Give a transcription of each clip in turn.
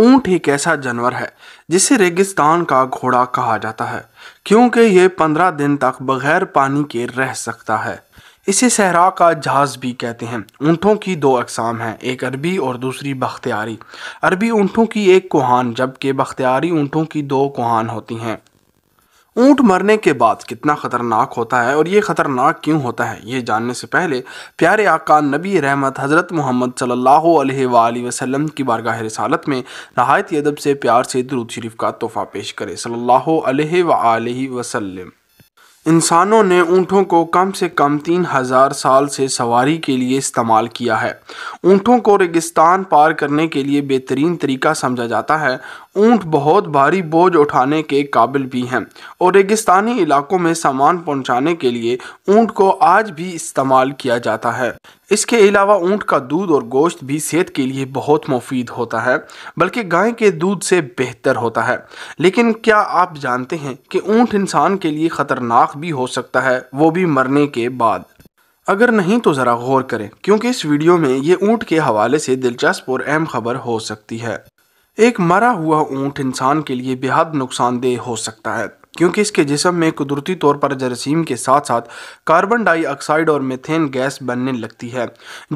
ऊंट एक ऐसा जानवर है जिसे रेगिस्तान का घोड़ा कहा जाता है क्योंकि ये पंद्रह दिन तक बगैर पानी के रह सकता है इसे सहरा का जहाज भी कहते हैं ऊँटों की दो अकसाम हैं एक अरबी और दूसरी बख्तियारी अरबी ऊँटों की एक कोहान जबकि बख्तियारी ऊँटों की दो कोहान होती हैं ऊंट मरने के बाद कितना ख़तरनाक होता है और ये ख़तरनाक क्यों होता है ये जानने से पहले प्यारे आका नबी रहमत हज़रत मोहम्मद सल्ला वसलम की बारगाह रसालत में नहायत अदब से प्यार से दरूद शरीफ का तोहफ़ा पेश करें सल्ला वसलम इंसानों ने ऊँटों को कम से कम तीन हज़ार साल से सवारी के लिए इस्तेमाल किया है ऊँटों को रेगिस्तान पार करने के लिए बेहतरीन तरीका समझा जाता है ऊँट बहुत भारी बोझ उठाने के काबिल भी हैं और रेगिस्तानी इलाकों में सामान पहुँचाने के लिए ऊँट को आज भी इस्तेमाल किया जाता है इसके अलावा ऊँट का दूध और गोश्त भी सेहत के लिए बहुत मुफीद होता है बल्कि गाय के दूध से बेहतर होता है लेकिन क्या आप जानते हैं कि ऊँट इंसान के लिए ख़तरनाक भी हो सकता है वो भी मरने के बाद अगर नहीं तो ज़रा गौर करें क्योंकि इस वीडियो में ये ऊँट के हवाले से दिलचस्प और अहम खबर हो सकती है एक मरा हुआ ऊँट इंसान के लिए बेहद नुकसानदेह हो सकता है क्योंकि इसके जिसम में कुदरती तौर पर जरासीम के साथ साथ कार्बन डाइऑक्साइड और मेथेन गैस बनने लगती है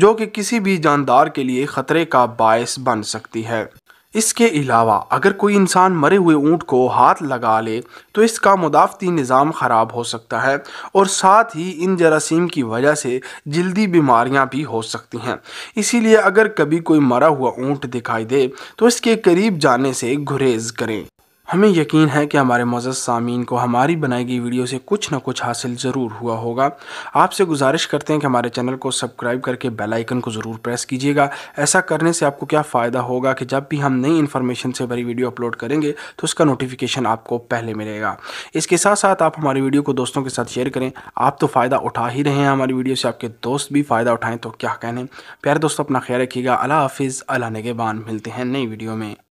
जो कि किसी भी जानदार के लिए ख़तरे का बायस बन सकती है इसके अलावा अगर कोई इंसान मरे हुए ऊँट को हाथ लगा ले तो इसका मुदाफ़ती निज़ाम ख़राब हो सकता है और साथ ही इन जरासीम की वजह से जल्दी बीमारियां भी हो सकती हैं इसीलिए अगर कभी कोई मरा हुआ ऊँट दिखाई दे तो इसके करीब जाने से गुरेज करें हमें यकीन है कि हमारे मज़द सामीन को हमारी बनाई गई वीडियो से कुछ ना कुछ हासिल ज़रूर हुआ होगा आपसे गुजारिश करते हैं कि हमारे चैनल को सब्सक्राइब करके बेल आइकन को ज़रूर प्रेस कीजिएगा ऐसा करने से आपको क्या फ़ायदा होगा कि जब भी हम नई इन्फॉर्मेशन से भरी वीडियो अपलोड करेंगे तो उसका नोटिफिकेशन आपको पहले मिलेगा इसके साथ साथ आप हमारी वीडियो को दोस्तों के साथ शेयर करें आप तो फ़ायदा उठा ही रहे हैं हमारी वीडियो से आपके दोस्त भी फ़ायदा उठाएँ तो क्या कहने प्यारे दोस्तों अपना ख्याल रखिएगा अला हाफिज़ अला नगेबान मिलते हैं नई वीडियो में